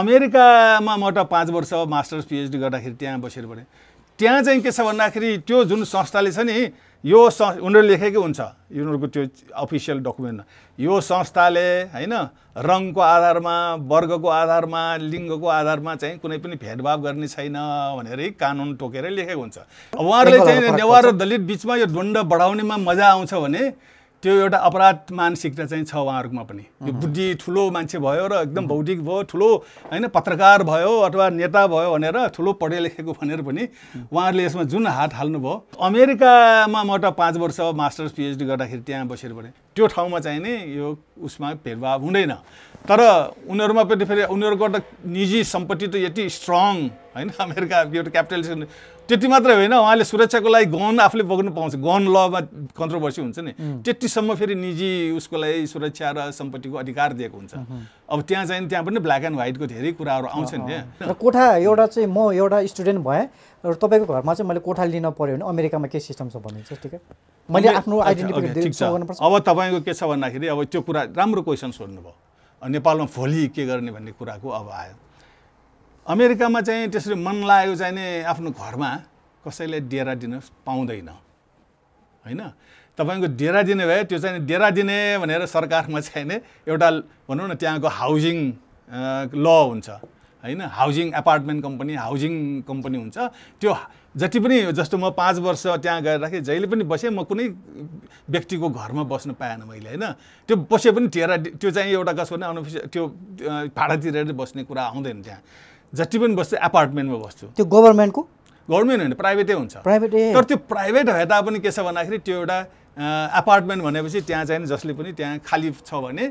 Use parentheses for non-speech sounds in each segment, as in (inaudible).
अमेरिकामा म त पाँच वर्ष मास्टर्स पिएचडी गर्दाखेरि त्यहाँ बसेर पढेँ त्यहाँ चाहिँ के छ भन्दाखेरि त्यो जुन संस्थाले छ नि यो सं उनीहरू लेखेकै हुन्छ उनीहरूको त्यो अफिसियल डकुमेन्टमा यो संस्थाले होइन रङको आधारमा वर्गको आधारमा लिङ्गको आधारमा चाहिँ कुनै पनि भेदभाव गर्ने छैन भनेरै कानुन टोकेर लेखेको हुन्छ उहाँहरूले चाहिँ नेवार र दलित बिचमा यो द्वन्द बढाउनेमा मजा आउँछ भने त्यो एउटा अपराध मानसिकता चाहिँ छ उहाँहरूकोमा पनि यो बुद्धि ठुलो मान्छे भयो र एकदम बौद्धिक भयो ठुलो होइन पत्रकार भयो अथवा नेता भयो भनेर ठुलो पढे लेखेको भनेर पनि उहाँहरूले यसमा जुन हात हाल्नुभयो अमेरिकामा म त पाँच वर्ष मास्टर्स पिएचडी गर्दाखेरि त्यहाँ बसेर पढेँ त्यो ठाउँमा चाहिँ नि यो उसमा भेदभाव हुँदैन तर उनीहरूमा पनि फेरि उनीहरूको त निजी सम्पत्ति त यति स्ट्रङ होइन अमेरिका एउटा क्यापिटलिस्ट त्यति मात्रै होइन उहाँले सुरक्षाको लागि गन आफूले बोक्नु पाउँछ गन लमा कन्ट्रोभर्सी हुन्छ नि त्यतिसम्म फेरि निजी उसको लागि सुरक्षा र सम्पत्तिको अधिकार दिएको हुन्छ अब त्यहाँ चाहिँ त्यहाँ पनि ब्ल्याक एन्ड व्हाइटको धेरै कुराहरू आउँछ नि कोठा एउटा चाहिँ म एउटा स्टुडेन्ट भएँ र तपाईँको घरमा चाहिँ मैले कोठा लिन पऱ्यो भने अमेरिकामा के सिस्टम छ भन्नुहुन्छ ठिक मैले आफ्नो अब तपाईँको के छ भन्दाखेरि अब त्यो कुरा राम्रो क्वेसन सोध्नुभयो नेपालमा भोलि के गर्ने भन्ने कुराको अब आयो अमेरिकामा चाहिँ त्यसरी मन लाग्यो चाहिने आफ्नो घरमा कसैले डेरा दिन पाउँदैन होइन तपाईँको डेरा दिने भए त्यो चाहिँ डेरा दिने भनेर सरकारमा चाहिँ चाहिने एउटा भनौँ न त्यहाँको हाउजिङ ल हुन्छ होइन housing apartment company housing company हुन्छ त्यो जति पनि जस्तो म पाँच वर्ष त्यहाँ गएर राखेँ जहिले पनि बसेँ म कुनै व्यक्तिको घरमा बस्नु पाएन मैले होइन त्यो बसे पनि टेरा त्यो चाहिँ एउटा कसो भने अनफिस त्यो भाडा तिरेर बस्ने कुरा आउँदैन त्यहाँ जति पनि बस्छु एपार्टमेन्टमा बस्छु त्यो गभर्मेन्टको गभर्मेन्ट होइन प्राइभेटै हुन्छ प्राइभेट तर त्यो प्राइभेट भए तापनि के छ भन्दाखेरि त्यो एउटा एपार्टमेन्ट भनेपछि त्यहाँ चाहिँ जसले पनि त्यहाँ खाली छ भने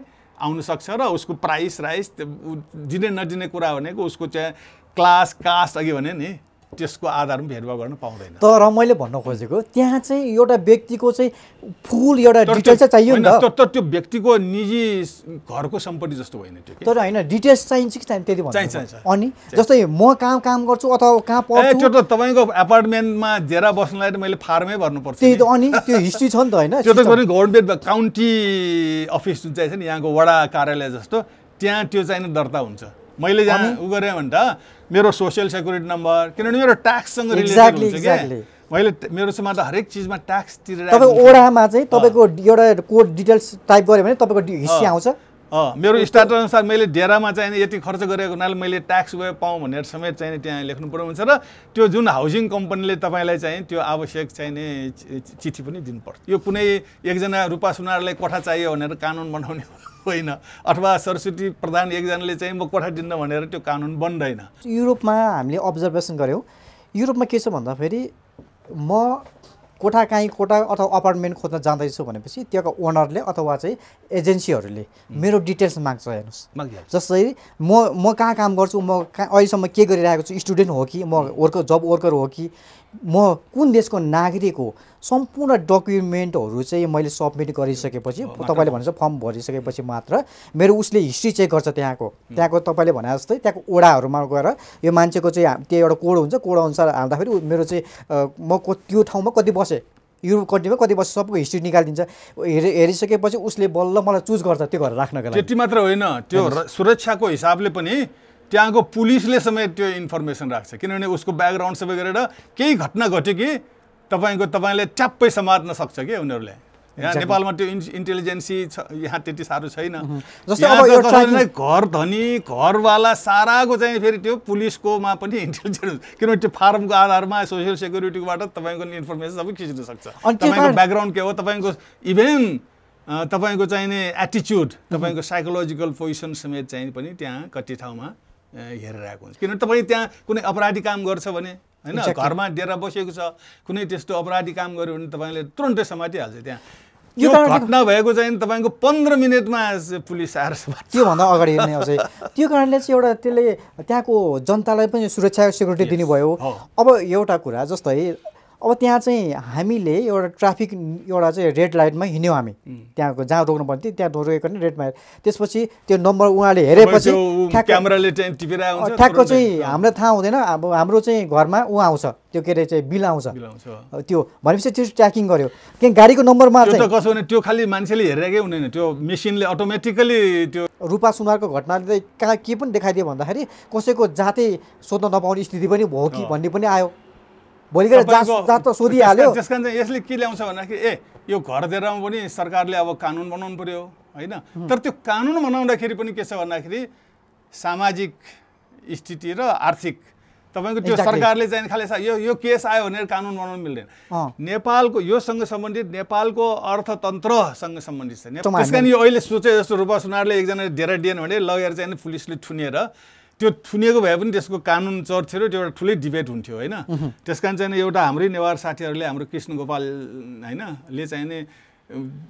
आउनसक्छ र उसको प्राइस राइस दिने नदिने कुरा भनेको उसको त्यहाँ क्लास कास्ट अघि भने नि त्यसको आधारमा भेदभाव गर्न पाउँदैन तर मैले भन्न खोजेको त्यहाँ चाहिँ एउटा व्यक्तिको चाहिँ फुल एउटा डिटेल चाहिँ चाहियो नि त त्यो व्यक्तिको निजी घरको सम्पत्ति जस्तो होइन त्यो तर होइन डिटेल्स चाहिन्छ कि चाहिन्छ त्यति चाहिन्छ अनि जस्तै म कहाँ काम गर्छु अथवा कहाँ पढ्छु त्यो त तपाईँको एपार्टमेन्टमा जेरा बस्नलाई मैले फार्मै भर्नुपर्छ त्यही त अनि त्यो हिस्ट्री छ नि त होइन त्यो त गभर्मेन्ट काउन्टी अफिस जुन चाहिँ छ नि यहाँको वडा कार्यालय जस्तो त्यहाँ त्यो चाहिँ दर्ता हुन्छ मैले जहाँ उ गरेँ भने त मेरो सोसियल सेक्युरिटी नम्बर किनभने मेरो ट्याक्ससँग मैले मेरो चाहिँ त हरेक चिजमा ट्याक्स तिरेर तपाईँ ओडामा चाहिँ तपाईँको एउटा कोड डिटेल्स टाइप गऱ्यो भने तपाईँको हिस्ट्री आउँछ मेरो स्टार्टर अनुसार मैले डेरामा चाहिने यति खर्च गरेको हुनाले मैले ट्याक्स वे पाऊँ भनेर समेत चाहिने त्यहाँ लेख्नु पर्ने हुन्छ र त्यो जुन हाउसिङ कम्पनीले तपाईँलाई चाहिँ त्यो आवश्यक चाहिने चिठी पनि दिनुपर्छ यो कुनै एकजना रूपा सुनारलाई कोठा चाहियो भनेर कानुन बनाउने (laughs) होइन अथवा सरस्वती प्रधान एकजनाले चाहिँ म कोठा दिन्न भनेर त्यो कानुन बन्दैन युरोपमा हामीले अब्जर्भेसन गऱ्यौँ युरोपमा के छ भन्दाखेरि म कोठा काहीँ कोठा अथवा अपार्टमेन्ट खोज्न जाँदैछु भनेपछि त्यहाँको ओनरले अथवा चाहिँ एजेन्सीहरूले मेरो डिटेल्स माग्छ हेर्नुहोस् जस्तै म म कहाँ काम गर्छु म कहाँ अहिलेसम्म के गरिरहेको छु स्टुडेन्ट हो कि म वर्कर जब वर्कर हो कि म कुन देशको नागरिक हो सम्पूर्ण डकुमेन्टहरू चाहिँ मैले सब्मिट गरिसकेपछि तपाईँले भनेपछि फर्म भरिसकेपछि मात्र मेरो उसले हिस्ट्री चेक गर्छ त्यहाँको त्यहाँको तपाईँले भने जस्तै त्यहाँको ओडाहरूमा गएर यो मान्छेको चाहिँ त्यो एउटा कोड हुन्छ कोड अनुसार हाल्दाखेरि मेरो चाहिँ म त्यो ठाउँमा कति बसेँ युरोप कन्ट्रीमा कति बस्छ सबको हिस्ट्री निकालिदिन्छ हेरि हेरिसकेपछि उसले बल्ल मलाई चुज गर्छ त्यो घर राख्नको लागि त्यति मात्र होइन त्यो सुरक्षाको हिसाबले पनि त्यहाँको पुलिसले समेत त्यो इन्फर्मेसन राख्छ किनभने उसको ब्याकग्राउन्ड सबै गरेर केही घटना घट्यो कि तपाईँको तपाईँले ट्याप्पै समात्न सक्छ कि उनीहरूले यहाँ नेपालमा त्यो इन्टेलिजेन्सी छ यहाँ त्यति साह्रो छैन घर धनी घरवाला साराको चाहिँ फेरि त्यो पुलिसकोमा पनि इन्टेलिजेन्स (laughs) किनभने त्यो फार्मको आधारमा सोसियल सेक्युरिटीबाट तपाईँको इन्फर्मेसन सबै खिच्न सक्छ तपाईँको ब्याकग्राउन्ड के हो तपाईँको इभेन तपाईँको चाहिने एटिच्युड तपाईँको साइकोलोजिकल पोजिसन समेत चाहिँ पनि त्यहाँ कति ठाउँमा हेरेर आएको हुन्छ किनभने तपाईँ त्यहाँ कुनै अपराधी काम गर्छ भने होइन घरमा डेरा बसेको छ कुनै त्यस्तो अपराधी काम गऱ्यो भने तपाईँले तुरन्तै समातिहाल्छ त्यहाँ यो घटना भएको चाहिँ तपाईँको पन्ध्र मिनटमा पुलिस आएर त्योभन्दा अगाडि नै अझै त्यो कारणले चाहिँ एउटा त्यसले त्यहाँको जनतालाई पनि सुरक्षा सेक्युरिटी दिनुभयो अब एउटा कुरा जस्तै अब त्यहाँ चाहिँ हामीले एउटा ट्राफिक एउटा चाहिँ रेड लाइटमा हिँड्यौँ हामी त्यहाँको जहाँ रोक्नु पर्ने थियो त्यहाँ रोकेको नै रेडमा त्यसपछि त्यो नम्बर उहाँले हेरेपछि ठ्याक्क चाहिँ हामीलाई थाहा हुँदैन अब हाम्रो चाहिँ घरमा ऊ आउँछ त्यो के अरे चाहिँ बिल आउँछ त्यो भनेपछि त्यो ट्र्याकिङ गर्यो किन गाडीको नम्बरमा चाहिँ कसो भने त्यो खालि मान्छेले हेरेकै हुँदैन त्यो मेसिनले अटोमेटिकली त्यो रूपा सुनारको घटनाले चाहिँ कहाँ के पनि देखाइदियो भन्दाखेरि कसैको जातै सोध्न नपाउने स्थिति पनि भयो कि भन्ने पनि आयो भोलिको सोधिहाल्यो त्यस कारण चाहिँ यसले के ल्याउँछ भन्दाखेरि ए यो घर दिएरमा पनि सरकारले अब कानुन बनाउनु पर्यो होइन तर त्यो कानुन बनाउँदाखेरि पनि के छ भन्दाखेरि सामाजिक स्थिति र आर्थिक तपाईँको त्यो सरकारले चाहिँ खालि यो यो केस आयो भनेर कानुन बनाउनु मिल्दैन नेपालको योसँग सम्बन्धित नेपालको अर्थतन्त्रसँग सम्बन्धित छ त्यस कारण यो अहिले सोचे जस्तो रूपा सुनारले एकजना धेरै दिएन भने लगेर चाहिँ पुलिसले ठुनेर त्यो थुनिएको भए पनि त्यसको कानुन चर्थ्यो र त्यो एउटा ठुलै डिबेट हुन्थ्यो होइन त्यस कारण चाहिँ एउटा हाम्रै नेवार साथीहरूले हाम्रो कृष्ण गोपाल होइन ले चाहिँ नि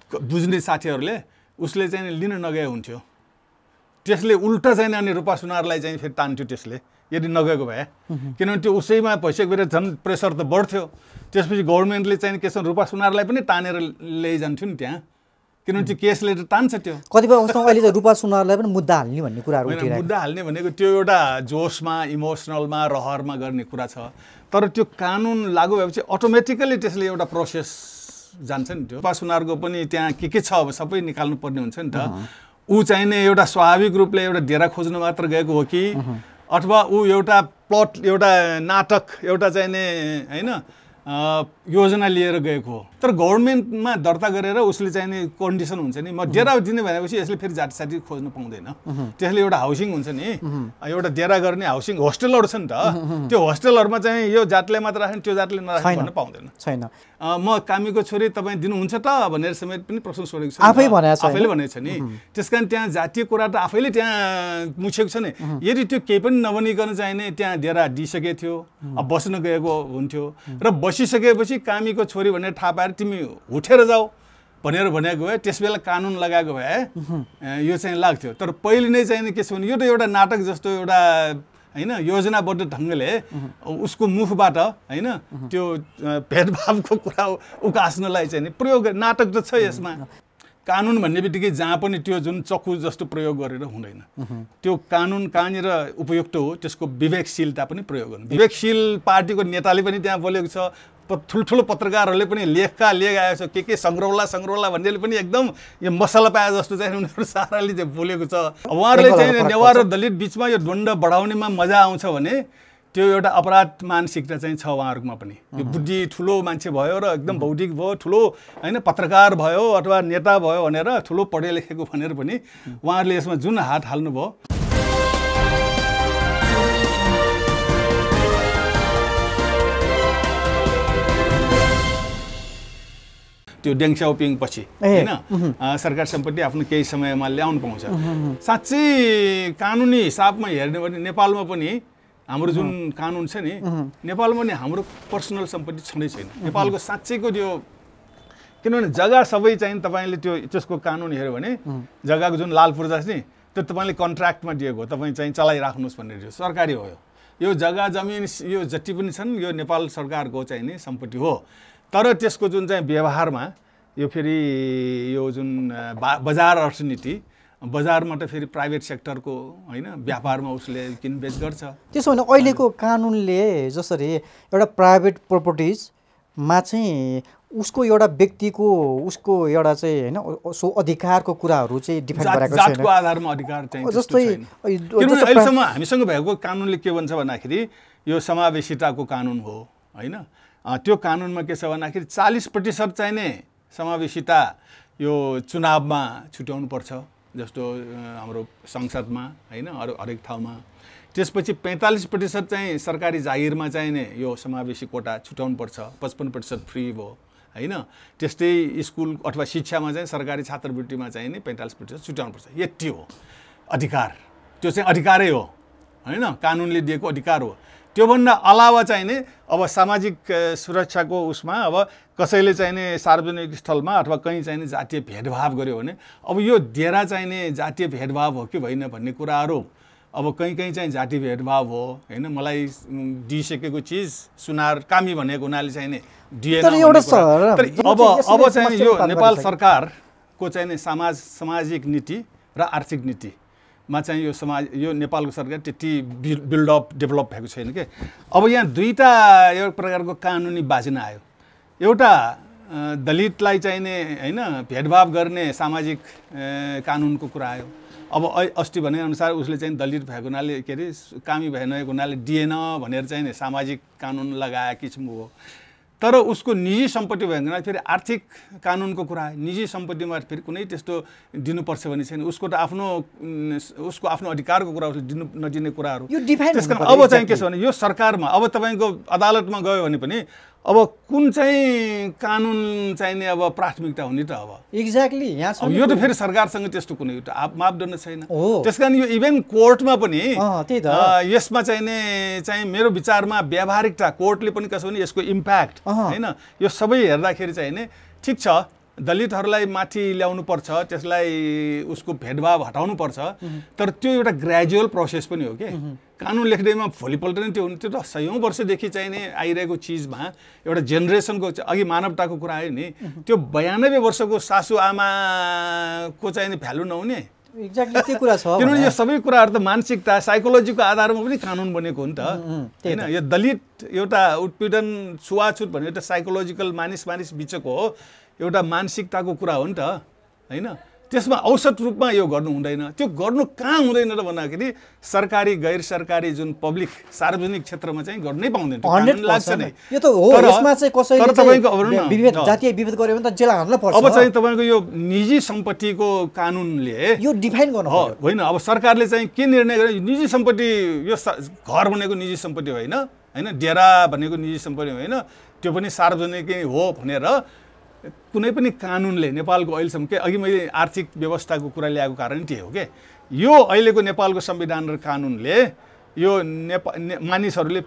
बुझ्ने साथीहरूले उसले चाहिँ लिन नगए हुन्थ्यो त्यसले उल्टा चाहिँ अनि रूपा सुनारलाई चाहिँ फेरि तान्थ्यो त्यसले यदि नगएको भए किनभने त्यो उसैमा भइसकेको बेला झन् प्रेसर त बढ्थ्यो त्यसपछि गभर्मेन्टले चाहिँ के छ रूपा सुनारलाई पनि तानेर लैजान्थ्यो नि त्यहाँ किनभने त्यो केसले त तान्छ त्यो कतिपय अवस्थामा अहिले त रूपा सुनारलाई पनि मुद्दा हाल्ने भन्ने कुराहरू मुद्दा हाल्ने भनेको त्यो एउटा जोसमा इमोसनलमा रहरमा गर्ने कुरा छ तर त्यो कानुन लागु भएपछि अटोमेटिकली त्यसले एउटा प्रोसेस जान्छ नि त्यो रूपा सुनारको पनि त्यहाँ के के छ अब सबै निकाल्नु पर्ने हुन्छ नि त ऊ चाहिने एउटा स्वाभाविक रूपले एउटा डेरा खोज्नु मात्र गएको हो कि अथवा ऊ एउटा प्लट एउटा नाटक एउटा चाहिने होइन योजना लिएर गएको हो तर गभर्मेन्टमा दर्ता गरेर उसले चाहिने कन्डिसन हुन्छ नि म डेरा दिने भनेपछि यसले फेरि जाति साथी खोज्न पाउँदैन त्यसले एउटा हाउसिङ हुन्छ नि एउटा डेरा गर्ने हाउसिङ होस्टेलहरू छ नि त त्यो होस्टेलहरूमा चाहिँ यो जातले मात्र राख्ने त्यो जातले नराख्ने पाउँदैन छैन म कामीको छोरी तपाईँ दिनुहुन्छ त भनेर समेत पनि प्रश्न सोधेको छ आफै आफैले भनेको छ नि त्यस कारण त्यहाँ जातीय कुरा त आफैले त्यहाँ मुछेको छ नि यदि त्यो केही पनि नबनिकन चाहिने त्यहाँ डेरा दिइसकेको थियो अब बस्न गएको हुन्थ्यो र बसिसकेपछि कामीको छोरी भनेर थाहा पाएर तिमी उठेर जाऊ भनेर भनेको भए त्यसबेला कानुन लगाएको भए यो चाहिँ लाग्थ्यो तर पहिले नै चाहिँ के छ भने यो त एउटा नाटक जस्तो एउटा होइन योजनाबद्ध ढङ्गले उसको मुखबाट होइन त्यो भेदभावको कुरा उकास्नलाई चाहिँ प्रयोग नाटक त छ यसमा कानुन भन्ने बित्तिकै जहाँ पनि त्यो जुन चक्कु जस्तो प्रयोग गरेर हुँदैन त्यो कानुन कहाँनिर उपयुक्त हो त्यसको विवेकशीलता पनि प्रयोग गर्नु विवेकशील पार्टीको नेताले पनि त्यहाँ बोलेको छ ठुल्ठुलो पत्रकारहरूले पनि लेखका लेख आएको छ के के सङ्ग्रौला सङ्ग्रौला भन्नेले पनि एकदम यो मसला पाए जस्तो चाहिँ उनीहरू साराले चाहिँ बोलेको छ उहाँहरूले चाहिँ नेवार र दलित बिचमा यो द्वन्द बढाउनेमा मजा आउँछ भने त्यो एउटा अपराध मानसिकता चाहिँ छ उहाँहरूकोमा पनि यो बुद्धि ठुलो मान्छे भयो र एकदम बौद्धिक भयो ठुलो होइन पत्रकार भयो अथवा नेता भयो भनेर ठुलो पढे लेखेको भनेर पनि उहाँहरूले यसमा जुन हात हाल्नुभयो त्यो डेङ च्याउपिङ पछि होइन सरकार सम्पत्ति आफ्नो केही समयमा ल्याउनु पाउँछ साँच्चै कानुनी हिसाबमा हेर्ने भने नेपालमा पनि हाम्रो जुन कानुन छ नि नेपालमा नि हाम्रो पर्सनल सम्पत्ति छँदै छैन नेपालको साँच्चैको त्यो किनभने जग्गा सबै चाहिँ तपाईँले त्यो त्यसको कानुन हेऱ्यो भने जग्गाको जुन लाल पूर्जा छ नि त्यो तपाईँले कन्ट्र्याक्टमा दिएको हो तपाईँ चाहिँ चलाइराख्नुहोस् भन्ने थियो सरकारी हो यो जग्गा जमिन यो जति पनि छन् यो नेपाल सरकारको चाहिँ नि सम्पत्ति हो तर त्यसको जुन चाहिँ व्यवहारमा यो फेरि यो जुन बजार अर्थनीति बजारमा त फेरि प्राइभेट सेक्टरको होइन व्यापारमा उसले किनबेच गर्छ त्यसो भने अहिलेको कानुनले जसरी एउटा प्राइभेट प्रपर्टिजमा चाहिँ उसको एउटा व्यक्तिको उसको एउटा चाहिँ होइन सो अधिकारको कुराहरू चाहिँ डिफेन्ड गराएको जातको आधारमा अधिकार चाहिँ जस्तै किनभने अहिलेसम्म हामीसँग भएको कानुनले के भन्छ भन्दाखेरि यो समावेशिताको कानुन हो होइन त्यो कानुनमा के छ भन्दाखेरि चालिस प्रतिशत चाहिने समावेशिता यो चुनावमा छुट्याउनुपर्छ जस्तो हाम्रो संसदमा होइन अरू हरेक ठाउँमा त्यसपछि पैँतालिस प्रतिशत चाहिँ सरकारी जागिरमा चाहिने यो समावेशी कोटा छुट्याउनुपर्छ पचपन्न प्रतिशत फ्री भयो होइन त्यस्तै स्कुल अथवा शिक्षामा चाहिँ सरकारी छात्रवृत्तिमा चाहिँ नि पैँतालिस प्रतिशत छुट्याउनुपर्छ यति हो अधिकार त्यो चाहिँ अधिकारै हो होइन कानुनले दिएको अधिकार हो त्योभन्दा अलावा चाहिने अब सामाजिक सुरक्षाको उसमा अब कसैले चाहिँ चाहिने सार्वजनिक स्थलमा अथवा कहीँ चाहिने जातीय भेदभाव गर्यो भने अब यो डेरा चाहिने जातीय भेदभाव हो कि होइन भन्ने कुराहरू अब कहीँ कहीँ चाहिँ जातीय भेदभाव हो होइन मलाई दिइसकेको चिज सुनार कामी भनेको हुनाले चाहिने दिएन तर अब अब चाहिँ यो नेपाल सरकारको चाहिने समाज सामाजिक नीति र आर्थिक नीति मा चाहिँ यो समाज यो नेपालको सरकार त्यति बिल्डअप डेभलप भएको छैन कि अब यहाँ दुईवटा एउटा प्रकारको कानुनी बाजिन आयो एउटा दलितलाई चाहिने होइन भेदभाव गर्ने सामाजिक कानुनको कुरा आयो अब अस्ति भनेअनुसार उसले चाहिँ दलित भएको हुनाले के अरे कामी भएको हुनाले दिएन भनेर चाहिँ नि सामाजिक कानुन लगाए किसिमको हो तर उसको निजी सम्पत्ति भयो भने फेरि आर्थिक कानुनको कुरा निजी सम्पत्तिमा फेरि कुनै त्यस्तो दिनुपर्छ भन्ने छैन उसको त आफ्नो उसको आफ्नो अधिकारको कुरा उसले दिनु नदिने कुराहरू त्यस कारण अब चाहिँ के छ भने यो सरकारमा अब तपाईँको अदालतमा गयो भने पनि अब कुन चाहिँ कानुन चाहिने अब प्राथमिकता हुने त अब एक्ज्याक्टली यहाँ यो त फेरि सरकारसँग त्यस्तो कुनै मापदण्ड छैन त्यस कारण यो इभेन कोर्टमा पनि त्यही त यसमा चाहिने चाहिँ मेरो विचारमा व्यावहारिकता कोर्टले पनि कसो भने यसको इम्प्याक्ट होइन यो सबै हेर्दाखेरि चाहिने ठिक छ दलितहरूलाई माथि ल्याउनु पर्छ त्यसलाई उसको भेदभाव हटाउनुपर्छ तर त्यो एउटा ग्रेजुअल प्रोसेस पनि हो कि कानुन लेख्दैमा भोलिपल्ट नै त्यो त्यो त सयौँ वर्षदेखि चाहिने आइरहेको चिजमा एउटा जेनेरेसनको अघि मानवताको कुरा आयो नि त्यो बयानब्बे वर्षको सासुआमाको चाहिने भ्यालु नहुने एक्ज्याक्टली त्यो कुरा छ किनभने यो सबै कुराहरू त मानसिकता साइकोलोजीको आधारमा पनि कानुन बनेको हो नि त होइन यो दलित एउटा उत्पीडन छुवाछुत भन्ने एउटा साइकोलोजिकल मानिस मानिस बिचको हो एउटा मानसिकताको कुरा हो नि त होइन त्यसमा औसत रूपमा यो गर्नु हुँदैन त्यो गर्नु कहाँ हुँदैन र भन्दाखेरि सरकारी गैर सरकारी जुन पब्लिक सार्वजनिक क्षेत्रमा चाहिँ गर्नै पाउँदैन लाग्छ नै यो त हो यसमा चाहिँ कसैले जातीय विभेद गर्यो भने त जेल हाल्न पर्छ अब चाहिँ तपाईँको यो निजी सम्पत्तिको कानुनले यो डिफाइन गर्नु होइन अब सरकारले चाहिँ के निर्णय गर्यो निजी सम्पत्ति यो घर भनेको निजी सम्पत्ति होइन होइन डेरा भनेको निजी सम्पत्ति होइन त्यो पनि सार्वजनिक हो भनेर कुनै पनि कानुनले नेपालको अहिलेसम्म के अघि मैले आर्थिक व्यवस्थाको कुरा ल्याएको कारण त्यही हो कि यो अहिलेको नेपालको संविधान र कानुनले यो नेपा ने, मानिसहरूले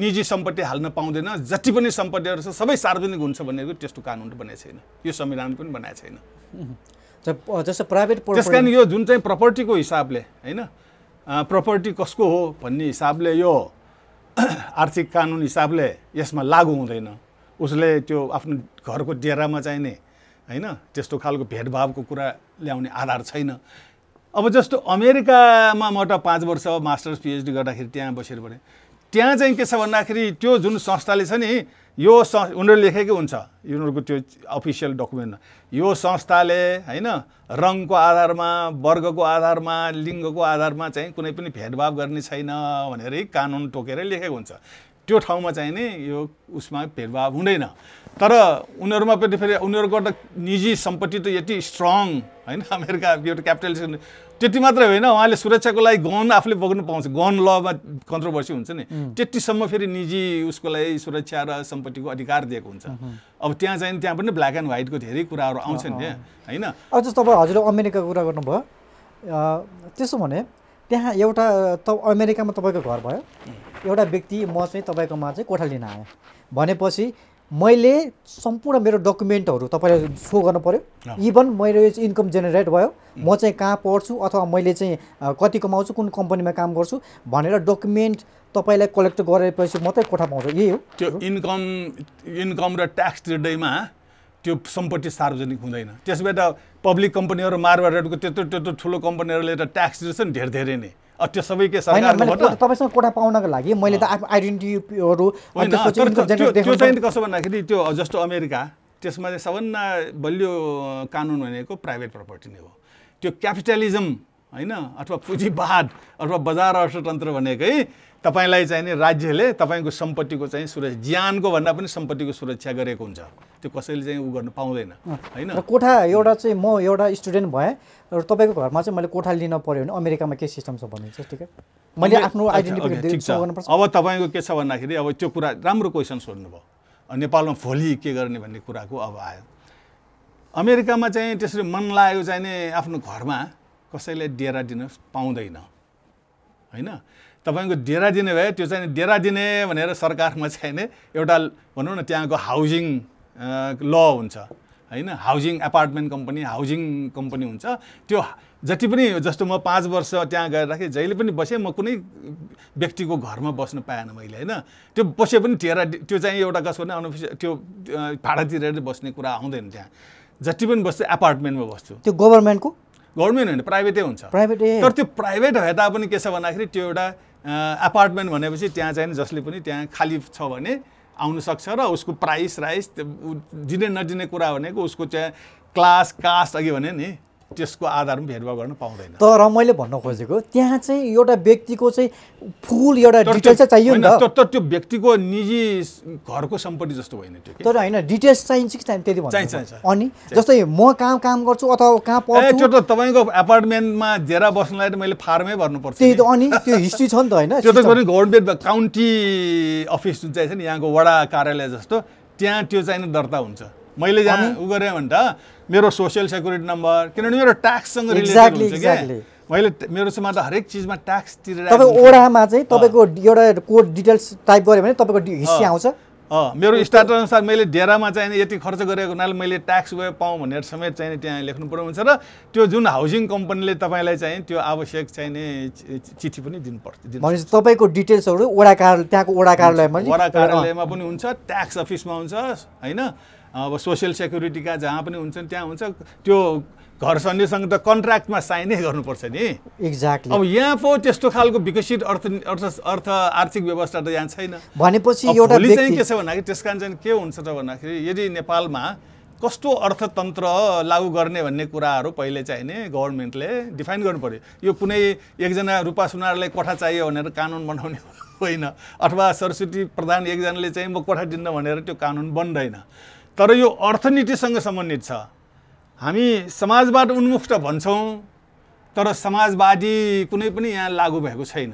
निजी सम्पत्ति हाल्न पाउँदैन जति पनि सम्पत्तिहरू छ सबै सार्वजनिक हुन्छ भनेको त्यस्तो कानुन बनाएको छैन यो संविधान पनि बनाएको छैन जस्तो प्राइभेट त्यस कारण यो जुन चाहिँ प्रपर्टीको हिसाबले होइन प्रपर्टी कसको हो भन्ने हिसाबले यो (clears throat) आर्थिक कानुन हिसाबले यसमा लागु हुँदैन उसले त्यो आफ्नो घरको डेरामा चाहिने होइन त्यस्तो खालको भेदभावको कुरा ल्याउने आधार छैन अब जस्तो अमेरिकामा म त पाँच वर्ष मास्टर्स पिएचडी गर्दाखेरि त्यहाँ बसेर पढेँ त्यहाँ चाहिँ के छ भन्दाखेरि त्यो जुन संस्थाले छ नि यो सं उनीहरू लेखेकै हुन्छ उनीहरूको त्यो अफिसियल डकुमेन्टमा यो संस्थाले होइन रङको आधारमा वर्गको आधारमा लिङ्गको आधारमा चाहिँ कुनै पनि भेदभाव गर्ने छैन भनेरै कानुन टोकेरै लेखेको हुन्छ त्यो ठाउँमा चाहिँ नि यो उसमा भेदभाव हुँदैन तर उनीहरूमा पनि फेरि उनीहरूको त निजी सम्पत्ति त यति स्ट्रङ होइन अमेरिका एउटा क्यापिटलिस्ट त्यति मात्रै होइन उहाँले सुरक्षाको लागि गन आफूले बोक्नु पाउँछ गन लमा कन्ट्रोभर्सी हुन्छ नि त्यतिसम्म फेरि निजी उसको लागि सुरक्षा र सम्पत्तिको अधिकार दिएको हुन्छ अब त्यहाँ चाहिँ त्यहाँ पनि ब्ल्याक एन्ड व्हाइटको धेरै कुराहरू आउँछ नि होइन अब जस्तो तपाईँ हजुर अमेरिकाको कुरा गर्नुभयो त्यसो भने त्यहाँ एउटा त अमेरिकामा तपाईँको घर भयो एउटा व्यक्ति म चाहिँ तपाईँकोमा चाहिँ कोठा लिन आएँ भनेपछि मैले सम्पूर्ण मेरो डकुमेन्टहरू तपाईँले सो गर्नु पऱ्यो इभन मेरो इन्कम जेनेरेट भयो म चाहिँ कहाँ पढ्छु अथवा मैले चाहिँ कति कमाउँछु कुन कम्पनीमा काम गर्छु भनेर डकुमेन्ट तपाईँलाई कलेक्ट गरेपछि मात्रै कोठा पाउँछ यही हो त्यो इन्कम इन्कम र ट्याक्स तिर्दैमा त्यो सम्पत्ति सार्वजनिक हुँदैन त्यसमा त पब्लिक कम्पनीहरू मारवाडको त्यत्रो त्यत्रो ठुलो कम्पनीहरूले त ट्याक्स दिन्छ नि धेरै धेरै नै त्यो सबै के तपाईँसँग कोटा पाउनको लागि मैले त आफ्नो आइडेन्टिटीहरू त्यो चाहिँ कसो भन्दाखेरि त्यो जस्तो अमेरिका त्यसमा चाहिँ सबभन्दा बलियो कानुन भनेको प्राइभेट प्रपर्टी नै हो त्यो क्यापिटलिजम होइन अथवा पुँजीवाद अथवा बजार अर्थतन्त्र भनेकै तपाईँलाई नि राज्यले तपाईँको सम्पत्तिको चाहिँ सुरक्षा ज्यानको भन्दा पनि सम्पत्तिको सुरक्षा गरेको हुन्छ त्यो कसैले चाहिँ उ गर्नु पाउँदैन होइन कोठा एउटा चाहिँ म एउटा स्टुडेन्ट भएँ र तपाईँको घरमा चाहिँ मैले कोठा लिन पऱ्यो भने अमेरिकामा के सिस्टम छ भन्नुहुन्छ ठिक मैले आफ्नो अब तपाईँको के छ भन्दाखेरि अब त्यो कुरा राम्रो क्वेसन सोध्नुभयो नेपालमा भोलि के गर्ने भन्ने कुराको अब आयो अमेरिकामा चाहिँ त्यसरी मन लाग्यो नि आफ्नो घरमा कसैले डेरा दिन पाउँदैन होइन तपाईँको डेरा दिने भए त्यो चाहिँ डेरा दिने भनेर सरकारमा चाहिने एउटा भनौँ न त्यहाँको हाउजिङ ल हुन्छ होइन housing apartment company housing company हुन्छ त्यो जति पनि जस्तो म पाँच वर्ष त्यहाँ गएर राखेँ जहिले पनि बसेँ म कुनै व्यक्तिको घरमा बस्नु पाएन मैले होइन त्यो बसे पनि टेरा त्यो चाहिँ एउटा कसो भने अनुफिस त्यो भाडा तिरेर बस्ने कुरा आउँदैन त्यहाँ जति पनि बस्छु एपार्टमेन्टमा बस्छु त्यो गभर्मेन्टको गभर्मेन्ट होइन प्राइभेटै हुन्छ प्राइभेट तर त्यो प्राइभेट भए तापनि के छ भन्दाखेरि त्यो एउटा एपार्टमेन्ट भनेपछि त्यहाँ चाहिँ जसले पनि त्यहाँ खाली छ भने आउनुसक्छ र उसको प्राइस राइस दिने नदिने कुरा भनेको उसको त्यहाँ क्लास कास्ट अघि भने नि त्यसको आधारमा भेदभाव गर्न पाउँदैन तर मैले भन्न खोजेको त्यहाँ चाहिँ एउटा व्यक्तिको चाहिँ फुल एउटा डिटेल्स चाहिँ चाहियो नि त त्यो व्यक्तिको निजी घरको सम्पत्ति जस्तो होइन त्यो तर होइन डिटेल्स चाहिन्छ कि चाहिन्छ त्यति चाहिन्छ अनि जस्तै म कहाँ काम गर्छु अथवा कहाँ पढ्छु त्यो त तपाईँको एपार्टमेन्टमा जेरा बस्नलाई त मैले फार्मै भर्नुपर्छ त्यही त अनि त्यो हिस्ट्री छ नि त होइन त्यो त गभर्मेन्ट काउन्टी अफिस जुन चाहिँ छ नि यहाँको वडा कार्यालय जस्तो त्यहाँ त्यो चाहिँ दर्ता हुन्छ मैले जहाँ उ गरेँ भने त मेरो सोसियल सेक्युरिटी नम्बर किनभने मेरो ट्याक्ससँग मैले मेरो चाहिँ त हरेक चिजमा ट्याक्स तिरेर तपाईँ ओडामा चाहिँ तपाईँको एउटा कोड डिटेल्स टाइप गऱ्यो भने तपाईँको हिस्ट्री आउँछ मेरो स्टार्टर अनुसार मैले डेरामा चाहिँ यति खर्च गरेको हुनाले मैले ट्याक्स वे पाऊँ भनेर समेत चाहिँ त्यहाँ लेख्नु पर्ने हुन्छ र त्यो जुन हाउसिङ कम्पनीले तपाईँलाई चाहिँ त्यो आवश्यक चाहिने चिठी पनि दिनुपर्छ भनेपछि तपाईँको डिटेल्सहरू वडा कार्यालय त्यहाँको वडा कार्यालयमा वडा कार्यालयमा पनि हुन्छ ट्याक्स अफिसमा हुन्छ होइन अब सोसियल सेक्युरिटीका जहाँ पनि हुन्छन् त्यहाँ हुन्छ त्यो घर सन्धिसँग त कन्ट्राक्टमा साइनै गर्नुपर्छ नि एक्ज्याक्टली अब यहाँ पो त्यस्तो खालको विकसित अर्थ अर्थ अर्थ आर्थिक व्यवस्था त यहाँ छैन भनेपछि एउटा चाहिँ के छ भन्दाखेरि त्यस कारण चाहिँ के हुन्छ त भन्दाखेरि यदि नेपालमा कस्तो अर्थतन्त्र लागू गर्ने भन्ने कुराहरू पहिले चाहिँ नि गभर्मेन्टले डिफाइन गर्नु पऱ्यो यो कुनै एकजना रूपा सुनारलाई कोठा चाहियो भनेर कानुन बनाउने (laughs) होइन अथवा सरस्वती प्रधान एकजनाले चाहिँ म कोठा दिन्न भनेर त्यो कानुन बन्दैन तर यो अर्थनीतिसँग सम्बन्धित छ हामी समाजवाद उन्मुख त भन्छौँ तर समाजवादी कुनै पनि यहाँ लागू भएको छैन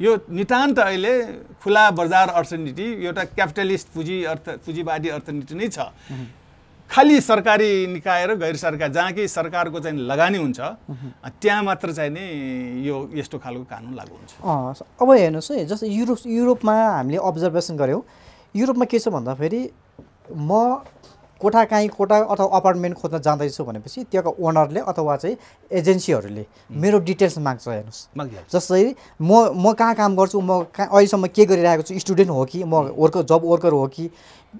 यो नितान्त अहिले खुला बजार अर्थनीति एउटा क्यापिटलिस्ट पुँजी अर्थ पुँजीवादी अर्थनीति नै छ खालि सरकारी निकाय र गैर सरकार जहाँ कि सरकारको चाहिँ लगानी हुन्छ त्यहाँ मात्र चाहिँ नि यो यस्तो खालको कानुन लागु हुन्छ अब हेर्नुहोस् है जस्तै युरोप युरोपमा हामीले अब्जर्भेसन गऱ्यौँ युरोपमा के छ भन्दाखेरि म कोठा काहीँ कोठा अथवा अपार्टमेन्ट खोज्न जाँदैछु भनेपछि त्यहाँको ओनरले अथवा चाहिँ एजेन्सीहरूले मेरो डिटेल्स माग्छ हेर्नुहोस् जस्तै म म कहाँ काम गर्छु म कहाँ अहिलेसम्म के गरिरहेको छु स्टुडेन्ट हो कि म वर्कर जब वर्कर हो कि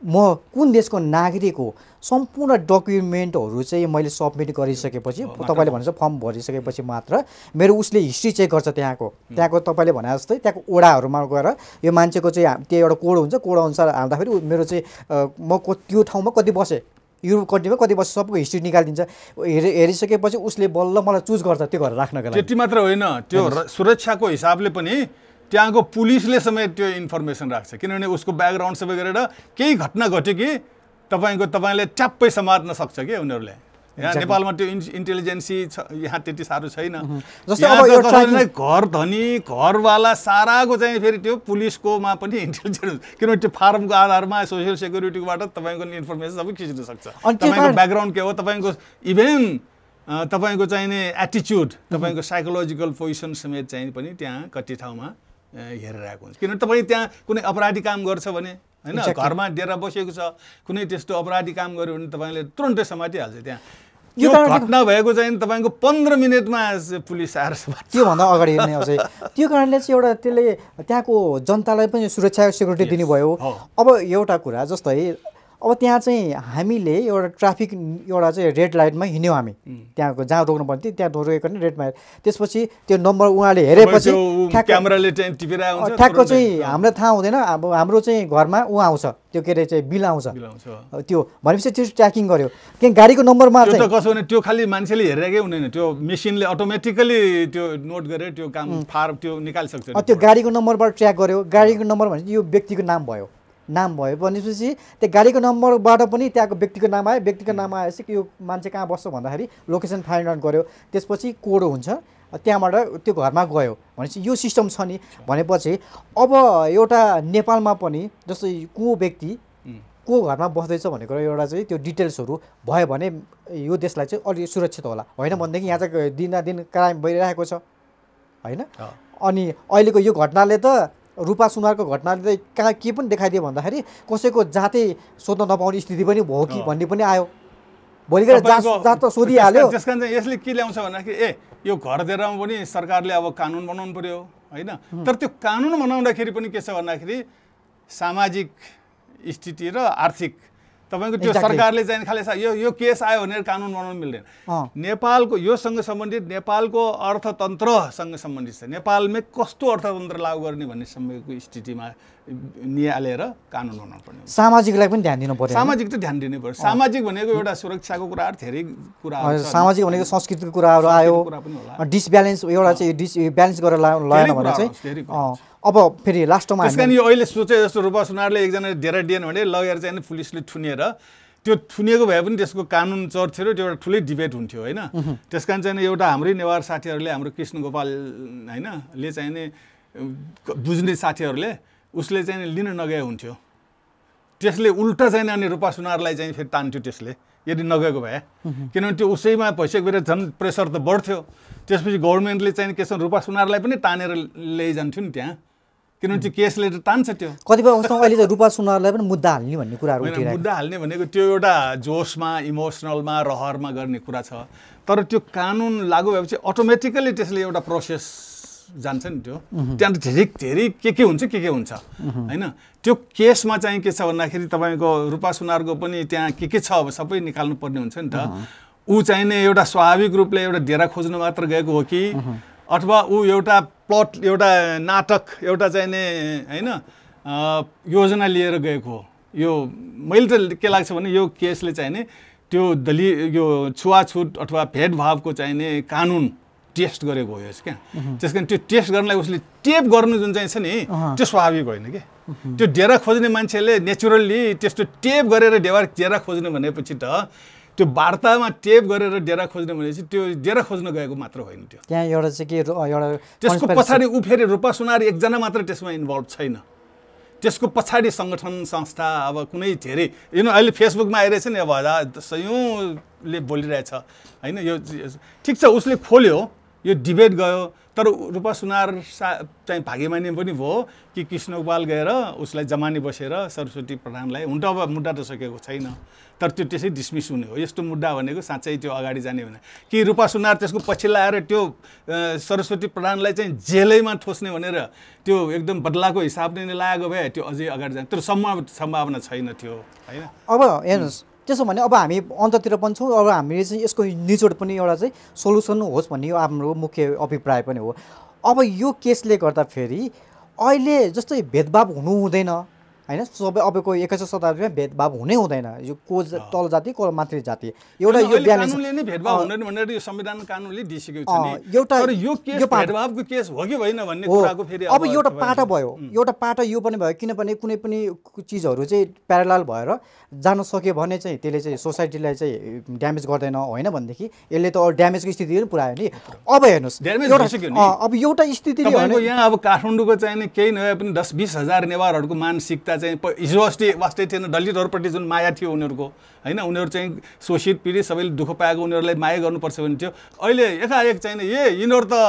म कुन देशको नागरिक हो सम्पूर्ण डकुमेन्टहरू चाहिँ मैले सब्मिट गरिसकेपछि तपाईँले भनेछ फर्म भरिसकेपछि मात्र मेरो उसले हिस्ट्री चेक गर्छ त्यहाँको त्यहाँको तपाईँले भने जस्तै त्यहाँको ओडाहरूमा गएर यो मान्छेको चाहिँ त्यो एउटा कोड हुन्छ कोड अनुसार हाल्दाखेरि मेरो चाहिँ म त्यो ठाउँमा कति बसेँ युरोप कन्ट्रीमा कति बस्छ सबको हिस्ट्री निकालिदिन्छ हेरि हेरिसकेपछि उसले बल्ल मलाई चुज गर्छ त्यो घर राख्नको लागि त्यति मात्र होइन त्यो सुरक्षाको हिसाबले पनि त्यहाँको पुलिसले समेत त्यो इन्फर्मेसन राख्छ किनभने उसको ब्याकग्राउन्ड सबै गरेर केही घटना घट्यो कि तपाईँको तपाईँले ट्याप्पै समार्न सक्छ कि उनीहरूले यहाँ नेपालमा त्यो इन्टेलिजेन्सी छ यहाँ त्यति साह्रो छैन घर धनी घरवाला साराको चाहिँ फेरि त्यो पुलिसकोमा पनि इन्टेलिजेन्स (laughs) किनभने त्यो फारमको आधारमा सोसियल सेक्युरिटीकोबाट तपाईँको इन्फर्मेसन सबै खिच्न सक्छ तपाईँको ब्याकग्राउन्ड के हो तपाईँको इभेन तपाईँको चाहिने एटिच्युड तपाईँको साइकोलोजिकल पोजिसन समेत चाहिँ पनि त्यहाँ कति ठाउँमा हेरेर आएको हुन्छ किनभने तपाईँ त्यहाँ कुनै अपराधी काम गर्छ भने होइन घरमा डेरा बसेको छ कुनै त्यस्तो अपराधी काम गऱ्यो भने तपाईँले तुरन्तै समातिहाल्छ त्यहाँ यो घटना भएको चाहिँ तपाईँको पन्ध्र मिनटमा पुलिस आएर त्योभन्दा अगाडि हेर्ने अझै त्यो कारणले चाहिँ एउटा त्यसले त्यहाँको जनतालाई पनि सुरक्षा सेक्युरिटी दिनुभयो अब एउटा कुरा जस्तै अब त्यहाँ चाहिँ हामीले एउटा ट्राफिक एउटा चाहिँ रेड लाइटमा हिँड्यौँ हामी त्यहाँको जहाँ रोक्नु पर्ने थियो त्यहाँ रोकेको नि रेडमा त्यसपछि त्यो नम्बर उहाँले हेरेपछि क्यामेराले ठ्याक्क चाहिँ हामीलाई थाहा हुँदैन अब हाम्रो चाहिँ घरमा ऊ आउँछ त्यो के अरे चाहिँ बिल आउँछ त्यो भनेपछि त्यो ट्र्याकिङ गर्यो किन गाडीको नम्बरमा चाहिँ कसो भने त्यो खालि मान्छेले हेरेकै हुँदैन त्यो मेसिनले अटोमेटिकली त्यो नोट गरेर त्यो काम फार त्यो निकालिसक्छ त्यो गाडीको नम्बरबाट ट्र्याक गर्यो गाडीको नम्बर भनेपछि यो व्यक्तिको नाम भयो नाम भयो भनेपछि त्यो गाडीको नम्बरबाट पनि त्यहाँको व्यक्तिको नाम आयो व्यक्तिको नाम आएपछि यो मान्छे कहाँ बस्छ भन्दाखेरि लोकेसन फाइन्ड आउट गऱ्यो त्यसपछि कोडो हुन्छ त्यहाँबाट त्यो घरमा गयो भनेपछि यो सिस्टम छ नि भनेपछि अब एउटा नेपालमा पनि जस्तै को व्यक्ति को घरमा बस्दैछ भन्ने कुरा एउटा चाहिँ त्यो डिटेल्सहरू भयो भने यो देशलाई चाहिँ अलिक सुरक्षित होला होइन भनेदेखि यहाँ चाहिँ दिनदिन क्राइम भइरहेको छ होइन अनि अहिलेको यो घटनाले त रूपा सुनारको घटनाले चाहिँ कहाँ के पनि देखाइदियो भन्दाखेरि कसैको जातै सोध्न नपाउने स्थिति पनि भयो कि भन्ने पनि आयो भोलि जात सोधिहाल्यो त्यस कारण चाहिँ यसले के ल्याउँछ भन्दाखेरि ए यो घर दिएर पनि सरकारले अब कानुन बनाउनु पऱ्यो होइन तर त्यो कानुन बनाउँदाखेरि पनि के छ भन्दाखेरि सामाजिक स्थिति र आर्थिक तपाईँको त्यो सरकारले चाहिँ खालि यो यो केस आयो भनेर कानुन बनाउनु मिल्दैन नेपालको योसँग सम्बन्धित नेपालको अर्थतन्त्रसँग सम्बन्धित छ नेपालमै कस्तो अर्थतन्त्र लागू गर्ने भन्ने समयको स्थितिमा निहालेर कानुन बनाउनु पर्ने सामाजिकलाई पनि ध्यान दिनु पर्यो सामाजिक त ध्यान दिनु पर्छ सामाजिक भनेको एउटा सुरक्षाको कुराहरू धेरै कुरा सामाजिक भनेको संस्कृतिको कुराहरू आयो डिसब्यालेन्स एउटा चाहिँ डिस ब्यालेन्स गरेर लाएन भने चाहिँ अब फेरि लास्टमा त्यस कारण यो अहिले सोचे जस्तो रूपा सुनारले एकजना डिएन भने लगेर चाहिँ पुलिसले थुनिएर त्यो थुनिएको भए पनि त्यसको कानुन चर्थ्यो र त्यो एउटा ठुलै डिबेट हुन्थ्यो होइन त्यस कारण चाहिँ एउटा हाम्रै नेवार साथीहरूले हाम्रो कृष्ण गोपाल होइन ले चाहिँ नि बुझ्ने साथीहरूले उसले चाहिँ लिन नगएको हुन्थ्यो त्यसले उल्टा चाहिँ अनि रूपा सुनारलाई चाहिँ फेरि तान्थ्यो त्यसले यदि नगएको भए किनभने त्यो उसैमा भइसकेको बेला झन् प्रेसर त बढ्थ्यो त्यसपछि गभर्मेन्टले चाहिँ के छ रूपा सुनारलाई पनि तानेर लैजान्थ्यो नि त्यहाँ किनभने त्यो केसले त तान्छ त्यो कतिपय अवस्थामा अहिले त रूपा सुनारलाई पनि मुद्दा हाल्ने भन्ने कुराहरू मुद्दा हाल्ने भनेको त्यो एउटा जोसमा इमोसनलमा रहरमा गर्ने कुरा छ तर त्यो कानुन लागु भएपछि अटोमेटिकली त्यसले एउटा प्रोसेस जान्छ नि त्यो त्यहाँ धेरै धेरै के के हुन्छ के के हुन्छ होइन त्यो केसमा चाहिँ के छ भन्दाखेरि तपाईँको रूपा सुनारको पनि त्यहाँ के के छ अब सबै निकाल्नु पर्ने हुन्छ नि त ऊ चाहिने एउटा स्वाभाविक रूपले एउटा डेरा खोज्नु मात्र गएको हो कि अथवा ऊ एउटा प्लट एउटा नाटक एउटा चाहिने होइन योजना लिएर गएको हो यो मैले त के लाग्छ भने यो केसले चाहिने त्यो दलि यो छुवाछुत अथवा भेदभावको चाहिने कानुन टेस्ट गरेको हो यस क्या त्यस कारण त्यो टेस्ट गर्नलाई उसले टेप गर्नु जुन चाहिँ छ नि त्यो स्वाभाविक होइन कि त्यो डेरा खोज्ने मान्छेले नेचुरल्ली त्यस्तो टेप गरेर डेवा डेरा खोज्नु भनेपछि त त्यो वार्तामा टेप गरेर डेरा खोज्ने भनेपछि त्यो डेरा खोज्न गएको मात्र होइन त्यो त्यहाँ एउटा चाहिँ के एउटा त्यसको पछाडि ऊ फेरि रूपा सुनार एकजना मात्र त्यसमा इन्भल्भ छैन त्यसको पछाडि सङ्गठन संस्था अब कुनै धेरै यु अहिले फेसबुकमा आइरहेछ नि अब हजार सयौँले बोलिरहेछ होइन यो ठिक छ उसले खोल्यो यो डिबेट गयो तर रूपा सुनार सा चाहिँ भाग्यमान्य पनि भयो कि कृष्ण गोपाल गएर उसलाई जमानी बसेर सरस्वती प्रधानलाई हुन त अब मुद्दा त सकेको छैन तर त्यो त्यसै डिसमिस हुने हो यस्तो मुद्दा भनेको साँच्चै त्यो अगाडि जाने भने कि रूपा सुनार त्यसको पछि लगाएर त्यो सरस्वती प्रधानलाई चाहिँ जेलैमा ठोस्ने भनेर त्यो एकदम बदलाको हिसाबले नै लागेको भए त्यो अझै अगाडि जाने तर सम्भाव सम्भावना छैन थियो होइन अब हेर्नुहोस् त्यसो भने अब हामी अन्ततिर पनि छौँ अब हामीले चाहिँ यसको निचोड पनि एउटा चाहिँ सोल्युसन होस् भन्ने यो हाम्रो मुख्य अभिप्राय पनि हो अब यो केसले गर्दाखेरि अहिले जस्तै भेदभाव हुनु हुँदैन होइन सबै अबको एक्काइसौँ शताब्दीमा भेदभाव हुनै हुँदैन यो को तल जाति को मातृ जाति एउटा यो नै भेदभाव हुँदैन भनेर यो संविधान कानुनले दिइसकेको छ एउटा यो केस भेदभावको केस हो कि होइन भन्ने कुराको फेरि अब एउटा पाटा भयो एउटा पाटा यो पनि भयो किनभने कुनै पनि चिजहरू चाहिँ प्यारालाल भएर जान सक्यो भने चाहिँ त्यसले चाहिँ सोसाइटीलाई चाहिँ ड्यामेज गर्दैन होइन भनेदेखि यसले त ड्यामेजको स्थिति पनि पुऱ्यायो नि अब हेर्नुहोस् अब एउटा स्थिति यहाँ अब काठमाडौँको चाहिँ केही नभए पनि दस बिस हजार नेवारहरूको मानसिकता चाहिँ हिजो अस्ति वास्तै थिएन दलितहरूप्रति जुन माया थियो उनीहरूको होइन उनीहरू चाहिँ शोषित पीडित सबैले दुःख पाएको उनीहरूलाई माया गर्नुपर्छ भने थियो अहिले एकाएक चाहिँ ए यिनीहरू त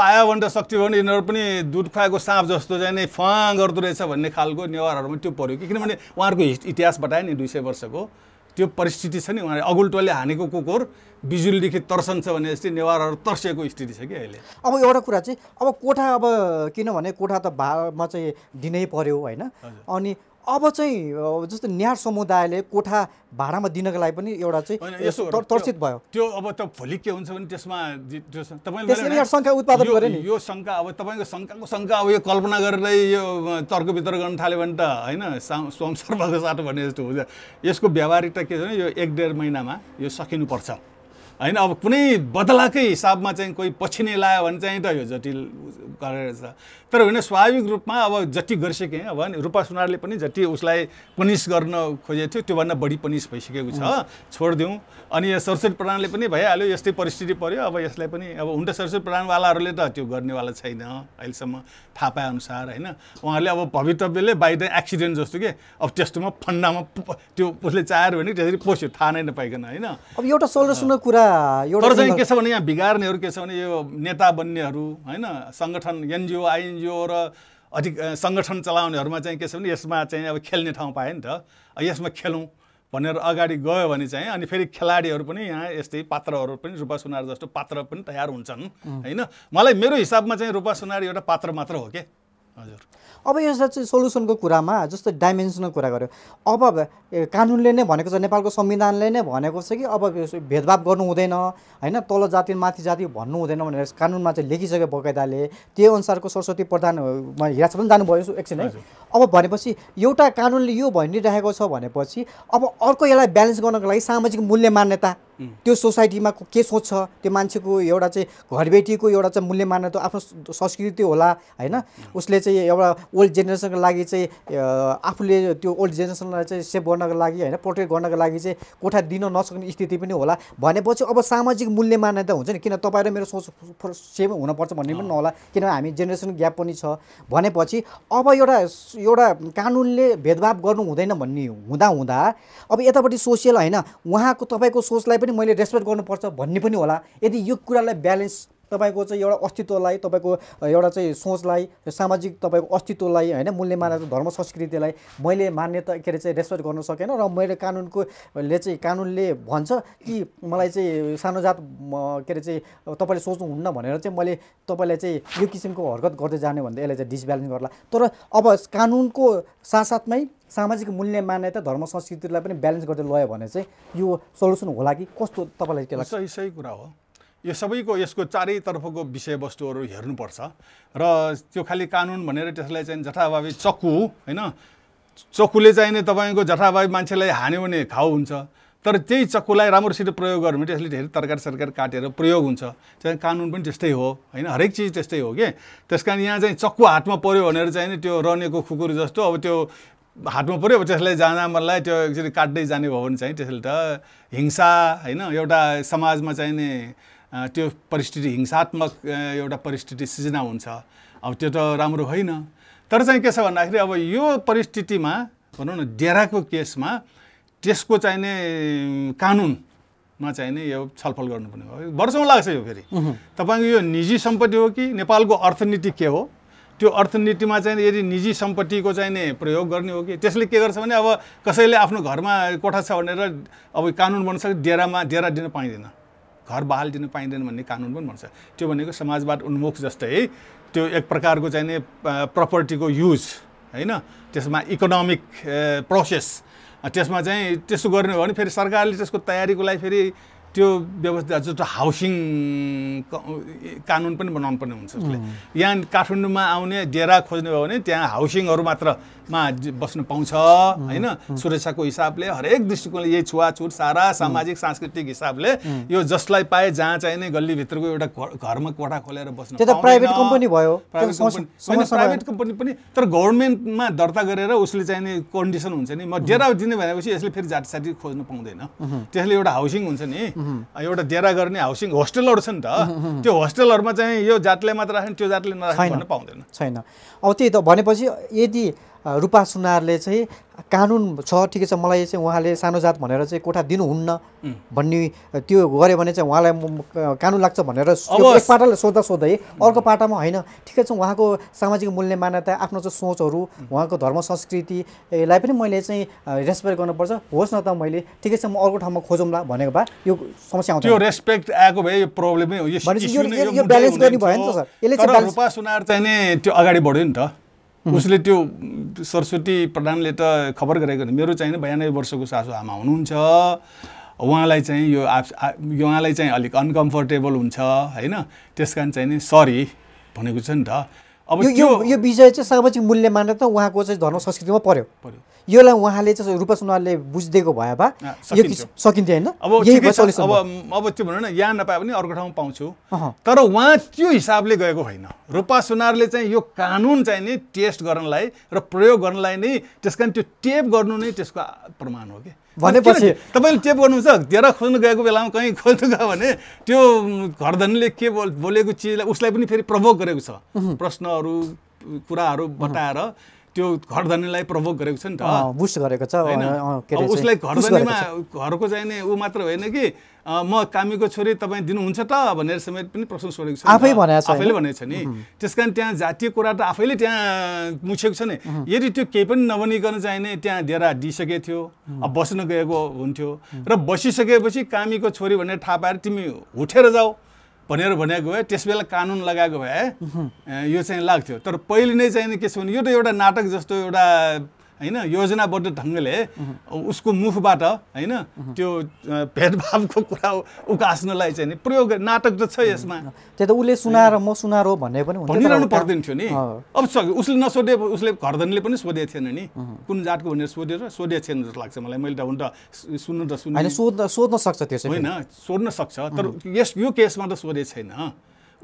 पायो भने त सक्थ्यो भने यिनीहरू पनि दुध खुवाएको साँप जस्तो चाहिँ नै फाँ गर्दो रहेछ भन्ने खालको नेवारहरूमा त्यो पऱ्यो कि किनभने उहाँहरूको इतिहास बतायो नि दुई सय वर्षको त्यो परिस्थिति छ नि उहाँले अगुल्टोले हानेको कुकुर बिजुलीदेखि तर्सन्छ भने जस्तै नेवारहरू तर्सेको स्थिति छ कि अहिले अब एउटा कुरा चाहिँ अब कोठा अब किनभने कोठा त भारमा चाहिँ दिनै पर्यो होइन अनि अब चाहिँ जस्तो न्यार समुदायले कोठा भाडामा दिनको लागि पनि एउटा चाहिँ तर्सित भयो त्यो अब त भोलि के हुन्छ भने त्यसमा तपाईँले शङ्का उत्पादन गरे नि यो शङ्का अब तपाईँको शङ्काको शङ्का अब यो कल्पना गरेरै यो तर्क वितर्क गर्न थाल्यो भने त होइन स्वयं सर्वको साटो भने जस्तो हुन्छ यसको व्यावहारिकता के छ भने यो एक डेढ महिनामा यो सकिनुपर्छ होइन अब कुनै बदलाकै हिसाबमा चाहिँ कोही पछि नै लायो भने चाहिँ त यो जटिल गरेर छ तर होइन स्वाभाविक रूपमा अब जति गरिसकेँ अब रूपा सुनारले पनि जति उसलाई पनिस गर्न खोजेको थियो त्योभन्दा बढी पनिस भइसकेको छ छोडिदिउँ अनि यो सरस्वती प्रधानले पनि भइहाल्यो यस्तै परिस्थिति पऱ्यो अब यसलाई पनि अब हुन त सरस्वती प्रधानवालाहरूले त त्यो गर्नेवाला छैन अहिलेसम्म थाहा पाएअनुसार होइन उहाँहरूले अब भवितव्यले बाई द एक्सिडेन्ट जस्तो के अब त्यस्तोमा फन्डामा त्यो उसले चाहेर भने त्यसरी पस्यो थाहा नै नपाइकन होइन अब एउटा सोल्डर सुन्नु कुरा एउटा तर चाहिँ के छ भने यहाँ बिगार्नेहरू के छ भने यो नेता बन्नेहरू होइन सङ्गठन एनजिओ आइएनजिओ र अधिक सङ्गठन चलाउनेहरूमा चाहिँ के छ भने यसमा चाहिँ अब खेल्ने ठाउँ पाएँ नि त यसमा खेलौँ भनेर अगाडि गयो भने चाहिँ अनि फेरि खेलाडीहरू पनि यहाँ यस्तै पात्रहरू पनि रूपा सुनार जस्तो पात्र पनि तयार हुन्छन् होइन मलाई मेरो हिसाबमा चाहिँ रूपा सुनार एउटा पात्र मात्र हो के हजुर अब यो चाहिँ सोल्युसनको कुरामा जस्तो डाइमेन्सनको कुरा गर्यो अब कानुनले नै भनेको छ नेपालको संविधानले नै भनेको छ कि अब भेदभाव गर्नु हुँदैन होइन तल जाति माथि जाति भन्नु हुँदैन भनेर कानुनमा चाहिँ लेखिसक्यो बकैदाले त्यही अनुसारको सरस्वती प्रधान हिरास पनि जानुभयो एकछिन है अब भनेपछि एउटा कानुनले यो भनिरहेको छ भनेपछि अब अर्को यसलाई ब्यालेन्स गर्नको लागि सामाजिक मूल्य मान्यता त्यो सोसाइटीमा के सोच छ त्यो मान्छेको एउटा चाहिँ घरबेटीको एउटा चाहिँ मूल्य मान्ने त आफ्नो संस्कृति होला होइन उसले चाहिँ एउटा ओल्ड जेनेरेसनको लागि चाहिँ आफूले त्यो ओल्ड जेनेरेसनलाई चाहिँ सेभ गर्नको लागि होइन प्रोटेक्ट गर्नको लागि चाहिँ कोठा दिन नसक्ने स्थिति पनि होला भनेपछि अब सामाजिक मूल्य मान्यता हुन्छ नि किन तपाईँ र मेरो सोच सेम हुनपर्छ भन्ने पनि नहोला किनभने हामी जेनेरेसन ग्याप पनि छ भनेपछि अब एउटा एउटा कानुनले भेदभाव गर्नु हुँदैन भन्ने हुँदा हुँदा अब यतापट्टि सोसियल होइन उहाँको तपाईँको सोचलाई पनि पनि मैले रेस्पेक्ट गर्नुपर्छ भन्ने पनि होला यदि यो कुरालाई ब्यालेन्स तपाईँको चाहिँ एउटा अस्तित्वलाई तपाईँको एउटा चाहिँ सोचलाई सामाजिक तपाईँको अस्तित्वलाई होइन मूल्य मान्यता धर्म संस्कृतिलाई मैले मान्यता के अरे चाहिँ रेस्पेक्ट गर्न सकेन र मैले कानुनको ले चाहिँ कानुनले भन्छ कि मलाई चाहिँ सानो जात के अरे चाहिँ तपाईँले सोच्नुहुन्न भनेर चाहिँ मैले तपाईँलाई चाहिँ यो किसिमको हरकत गर्दै जाने भन्दा यसलाई चाहिँ डिसब्यालेन्स गर्ला तर अब कानुनको साथसाथमै सामाजिक मूल्य मान्यता धर्म संस्कृतिलाई पनि ब्यालेन्स गर्दै लयो भने चाहिँ यो सल्युसन होला कि कस्तो तपाईँलाई के लाग्छ सही सही कुरा हो यो सबैको यसको चारैतर्फको विषयवस्तुहरू हेर्नुपर्छ र त्यो खालि कानुन भनेर त्यसलाई चाहिँ जथाभावी चक्कु होइन चक्कुले चाहिँ चाहिने तपाईँको जथाभावी मान्छेलाई हान्यो भने घाउ हुन्छ तर त्यही चक्कुलाई राम्रोसित प्रयोग गर्यो भने त्यसले धेरै तरकारी सरकारी काटेर प्रयोग हुन्छ त्यहाँदेखि कानुन पनि त्यस्तै हो होइन हरेक चिज त्यस्तै हो कि त्यस कारण यहाँ चाहिँ चक्कु हातमा पऱ्यो भनेर चाहिँ त्यो रनेको खुकुर जस्तो अब त्यो हातमा पऱ्यो अब त्यसलाई जाँदा मलाई त्यो एकचोटि काट्दै जाने भयो भने चाहिँ त्यसले त हिंसा होइन एउटा समाजमा चाहिँ नि त्यो परिस्थिति हिंसात्मक एउटा परिस्थिति सिर्जना हुन्छ अब त्यो त राम्रो होइन तर चाहिँ के छ भन्दाखेरि अब यो परिस्थितिमा भनौँ न डेराको केसमा त्यसको चाहिने कानुनमा चाहिने यो छलफल गर्नुपर्ने हो वर्षौँ लाग्छ यो फेरि तपाईँको यो निजी सम्पत्ति हो कि नेपालको अर्थनीति के हो त्यो अर्थनीतिमा चाहिँ यदि निजी सम्पत्तिको चाहिने प्रयोग गर्ने हो कि त्यसले के गर्छ भने अब कसैले आफ्नो घरमा कोठा छ भनेर अब कानुन बन्न डेरामा डेरा दिन पाइँदैन घर बहाल दिनु पाइँदैन भन्ने कानुन पनि भन्छ त्यो भनेको समाजवाद उन्मुख जस्तै त्यो एक प्रकारको चाहिने प्रपर्टीको युज होइन त्यसमा इकोनोमिक प्रोसेस त्यसमा चाहिँ त्यसो गर्ने हो भने फेरि सरकारले त्यसको तयारीको लागि फेरि त्यो व्यवस्था जस्तो हाउसिङ कानुन पनि बनाउनु पर्ने हुन्छ उसले यहाँ काठमाडौँमा आउने डेरा खोज्ने भयो भने त्यहाँ हाउसिङहरू मात्रमा बस्नु पाउँछ होइन सुरक्षाको हिसाबले हरेक दृष्टिकोणले यही छुवाछुत सारा सामाजिक सांस्कृतिक हिसाबले यो जसलाई पाए जहाँ चाहिने गल्लीभित्रको एउटा घरमा कोठा खोलेर बस्नु प्राइभेट कम्पनी भयो प्राइभेट कम्पनी पनि तर गभर्मेन्टमा दर्ता गरेर उसले चाहिने कन्डिसन हुन्छ नि म डेरा दिने भनेपछि यसले फेरि जाति साटी खोज्नु पाउँदैन त्यसले एउटा हाउसिङ हुन्छ नि एउटा डेरा गर्ने हाउसिङ होस्टेलहरू छ नि त त्यो होस्टेलहरूमा चाहिँ यो जातले मात्र राख्ने त्यो जातले नराख्ने पाउँदैन छैन अब त्यही त भनेपछि यदि रूपा सुनारले चाहिँ कानुन छ ठिकै छ मलाई चाहिँ उहाँले सानो जात भनेर चाहिँ कोठा दिनुहुन्न भन्ने त्यो गऱ्यो भने चाहिँ उहाँलाई कानुन लाग्छ भनेर एक पाटाले सोद्धा सोध्दै अर्को पाटामा होइन ठिकै छ उहाँको सामाजिक मूल्य मान्यता आफ्नो चाहिँ सोचहरू उहाँको धर्म संस्कृतिलाई पनि मैले चाहिँ रेस्पेक्ट गर्नुपर्छ होस् न त मैले ठिकै छ म अर्को ठाउँमा खोजौँला भनेको भए यो समस्या आउँछ त्यो रेस्पेक्ट आएको भए यो प्रब्लमै हो यो ब्यालेन्स गर्ने भयो नि त सर यसले चाहिँ चाहिँ नि त्यो अगाडि बढ्यो नि त उसले त्यो सरस्वती प्रधानले त खबर गरेको मेरो चाहिँ बयानब्बे वर्षको सासु आमा हुनुहुन्छ उहाँलाई चाहिँ यो आप उहाँलाई चाहिँ अलिक अनकम्फर्टेबल हुन्छ होइन त्यस कारण चाहिँ नि सरी भनेको छ नि त अब यो यो यो विषय चाहिँ सामाजिक मूल्य मानेर त उहाँको चाहिँ धर्म संस्कृतिमा पर्यो यसलाई उहाँले चाहिँ रूपा सुनालले बुझिदिएको भए भए सकिन्थ्यो होइन अब अब अब त्यो भनौँ न यहाँ नपाए पनि अर्को ठाउँमा पाउँछु तर उहाँ त्यो हिसाबले गएको होइन रूपा सुनारले चाहिँ यो कानुन चाहिँ नि टेस्ट गर्नलाई र प्रयोग गर्नलाई नै त्यस कारण त्यो टेप गर्नु नै त्यसको प्रमाण हो कि भनेपछि तपाईँले टेप गर्नुहुन्छ तेह्र खोज्नु गएको बेलामा कहीँ खोज्नु गयो भने त्यो घरधनीले के बोलेको चिजलाई उसलाई पनि फेरि प्रभोग गरेको छ प्रश्नहरू कुराहरू बताएर त्यो घरधनीलाई प्रभोग गरेको छ नि त बुस्ट गरेको छ उसलाई घरधनीमा घरको चाहिने ऊ मात्र होइन कि म कामीको छोरी तपाईँ दिनुहुन्छ त भनेर समेत पनि प्रश्न सोधेको छ आफै आफैले भनेको छ नि त्यस कारण त्यहाँ जातीय कुरा त आफैले त्यहाँ मुछेको छ नि यदि त्यो केही पनि नबनिकन चाहिने त्यहाँ डेरा दिइसकेको थियो अब बस्न गएको हुन्थ्यो र बसिसकेपछि कामीको छोरी भनेर थाहा पाएर तिमी उठेर जाऊ भनेर भनेको भए त्यसबेला कानुन लगाएको भए यो चाहिँ लाग्थ्यो तर पहिले नै चाहिँ के छ भने यो त एउटा नाटक जस्तो एउटा होइन योजनाबद्ध ढङ्गले उसको मुखबाट होइन त्यो भेदभावको कुरा उकास्नलाई चाहिँ नि प्रयोग नाटक त छ यसमा त्यो त उसले सुनाएर म सुनाएर भन्ने पनि भनिरहनु पर्दैन थियो नि अब उसले नसोधे उसले घरधनीले पनि सोधेको थिएन नि कुन जातको भनेर सोधेर सोधेको थिएन जस्तो लाग्छ मलाई मैले त हुन त सुन्नु त सुन्नु सोध्न सोध्न सक्छ त्यो होइन सोध्न सक्छ तर यस यो केसमा त सोधेको छैन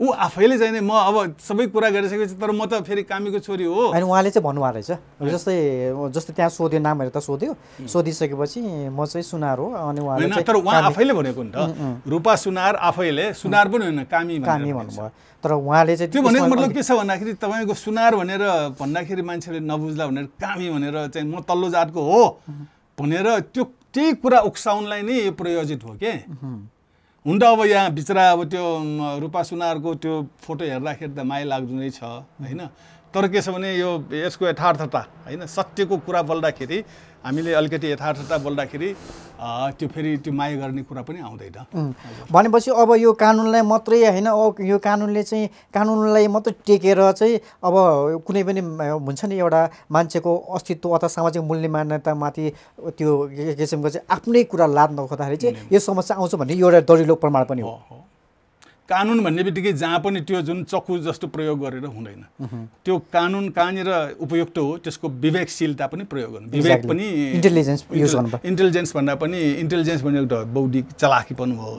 ऊ आफैले चाहिँ म अब सबै कुरा गरिसकेपछि तर म त फेरि कामीको छोरी हो होइन उहाँले चाहिँ भन्नुभएको रहेछ जस्तै जस्तै त्यहाँ सोध्यो नामहरू त सोध्यो सोधिसकेपछि म चाहिँ सुनार हो अनि उहाँले तर उहाँ आफैले भनेको नि त रूपा सुनार आफैले सुनार पनि होइन कामी कामी भन्नुभयो तर उहाँले चाहिँ त्यो भनेको मतलब के छ भन्दाखेरि तपाईँको सुनार भनेर भन्दाखेरि मान्छेले नबुझ्ला भनेर कामी भनेर चाहिँ म तल्लो जातको हो भनेर त्यो त्यही कुरा उक्साउनलाई नै प्रयोजित हो के हुन त अब यहाँ बिचरा अब त्यो रूपा सुनारको त्यो फोटो हेर्दाखेरि त माया लाग्दो नै छ होइन तर के छ भने यो यसको यथार्थता होइन सत्यको कुरा बोल्दाखेरि हामीले अलिकति यथार्थता बोल्दाखेरि त्यो फेरि त्यो माया गर्ने कुरा पनि आउँदैन भनेपछि अब यो कानुनलाई मात्रै होइन यो कानुनले चाहिँ कानुनलाई मात्रै टेकेर चाहिँ अब कुनै पनि हुन्छ नि एउटा मान्छेको अस्तित्व अथवा सामाजिक मूल्य मान्यतामाथि त्यो किसिमको चाहिँ आफ्नै कुरा लाद्न खोज्दाखेरि चाहिँ यो समस्या आउँछ भन्ने एउटा दरिलो प्रमाण पनि हो कानुन भन्ने बित्तिकै जहाँ पनि त्यो जुन चक्कु जस्तो प्रयोग गरेर हुँदैन त्यो कानुन कहाँनिर उपयुक्त हो त्यसको विवेकशीलता पनि प्रयोग गर्नु विवेक पनि इन्टेलिजेन्स इन्टेलिजेन्स भन्दा पनि इन्टेलिजेन्स भन्ने एउटा बौद्धिक चलाखी पनि हो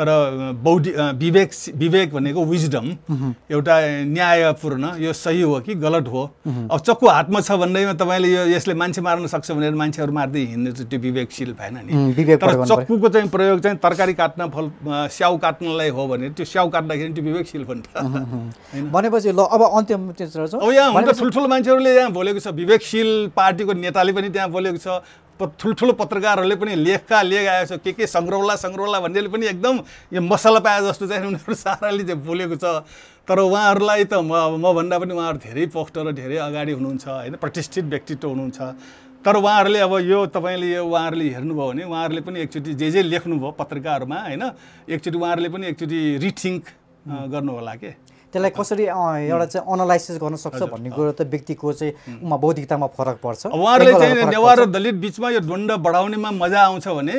तर बौद्धिक विवेक विवेक भनेको विजडम एउटा न्यायपूर्ण यो सही हो कि गलत हो अब चक्कु हातमा छ भन्दैमा तपाईँले यो यसले मान्छे मार्न सक्छ भनेर मान्छेहरू मार्दै हिँड्नु चाहिँ त्यो विवेकशील भएन नि तर चक्कुको चाहिँ प्रयोग चाहिँ तरकारी काट्न फल स्याउ काट्नलाई हो भने त्यो स्याउ काट्दाखेरि त्यो विवेकशील पनि त भनेपछि ल अब अन्त्यम अब यहाँ हुन्छ ठुल्ठुलो मान्छेहरूले यहाँ बोलेको छ विवेकशील पार्टीको नेताले पनि त्यहाँ बोलेको छ ठुल्ठुलो पत्रकारहरूले पनि लेखका लेख आएको छ के के सङ्ग्रौला सङ्ग्रौला भन्नेले पनि एकदम यो मसला पाए जस्तो चाहिँ उनीहरू (laughs) साराले चाहिँ बोलेको छ तर उहाँहरूलाई त म मभन्दा पनि उहाँहरू धेरै पोस्टर र धेरै अगाडि हुनुहुन्छ होइन प्रतिष्ठित व्यक्तित्व हुनुहुन्छ तर उहाँहरूले अब यो तपाईँले यो उहाँहरूले हेर्नुभयो भने उहाँहरूले पनि एकचोटि जे जे लेख्नुभयो पत्रिकाहरूमा होइन एकचोटि उहाँहरूले पनि एकचोटि रिथिङ्क गर्नु होला के त्यसलाई कसरी एउटा चाहिँ अनालाइसिस गर्न सक्छ भन्ने कुरो त व्यक्तिको चाहिँ उमा बौद्धिकतामा फरक पर्छ उहाँहरूले चाहिँ नेवार र दलित बिचमा यो द्वन्द बढाउनेमा मजा आउँछ भने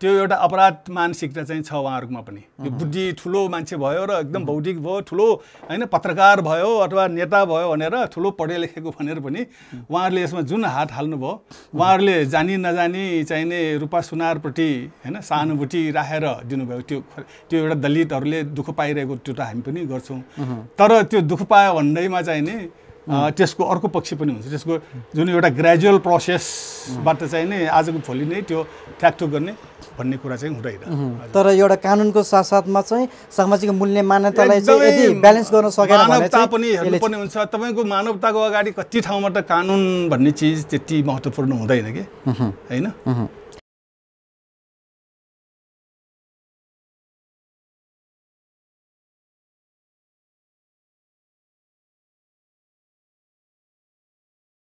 त्यो एउटा अपराध मानसिकता चाहिँ छ उहाँहरूकोमा पनि यो बुद्धि ठुलो मान्छे भयो र एकदम बौद्धिक भयो ठुलो होइन पत्रकार भयो अथवा नेता भयो भनेर ठुलो पढे लेखेको भनेर पनि उहाँहरूले यसमा जुन हात हाल्नुभयो उहाँहरूले जानी नजानी चाहिने रूपा सुनारप्रति होइन सहानुभूति राखेर दिनुभयो त्यो त्यो एउटा दलितहरूले दुःख पाइरहेको त्यो त हामी पनि गर्छौँ तर त्यो दुःख पायो भन्दैमा चाहिने त्यसको अर्को पक्ष पनि हुन्छ त्यसको जुन एउटा ग्रेजुअल प्रोसेसबाट चाहिँ नि आजको भोलि नै त्यो ठ्याक्ठुक गर्ने भन्ने कुरा चाहिँ हुँदैन तर एउटा कानुनको साथसाथमा चाहिँ सामाजिक मूल्य मान्यतालाई ब्यालेन्स गर्न सकेन मानवता पनि हेर्नुपर्ने हुन्छ तपाईँको मानवताको अगाडि कति ठाउँमा त कानुन भन्ने चिज त्यति महत्त्वपूर्ण हुँदैन कि होइन